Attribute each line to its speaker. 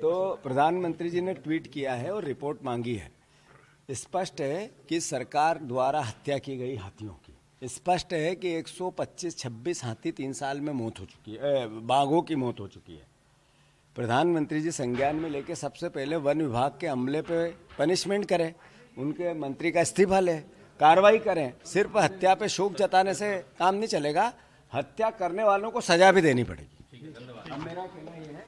Speaker 1: तो प्रधानमंत्री जी ने ट्वीट किया है और रिपोर्ट मांगी है स्पष्ट है कि सरकार द्वारा हत्या की गई हाथियों की स्पष्ट है कि 125-26 हाथी तीन साल में मौत हो चुकी है बाघों की मौत हो चुकी है प्रधानमंत्री जी संज्ञान में लेके सबसे पहले वन विभाग के अमले पे पनिशमेंट करें उनके मंत्री का इस्तीफा लें कार्रवाई करें सिर्फ हत्या पे शोक जताने से काम नहीं चलेगा हत्या करने वालों को सजा भी देनी
Speaker 2: पड़ेगी अब मेरा कहना यह है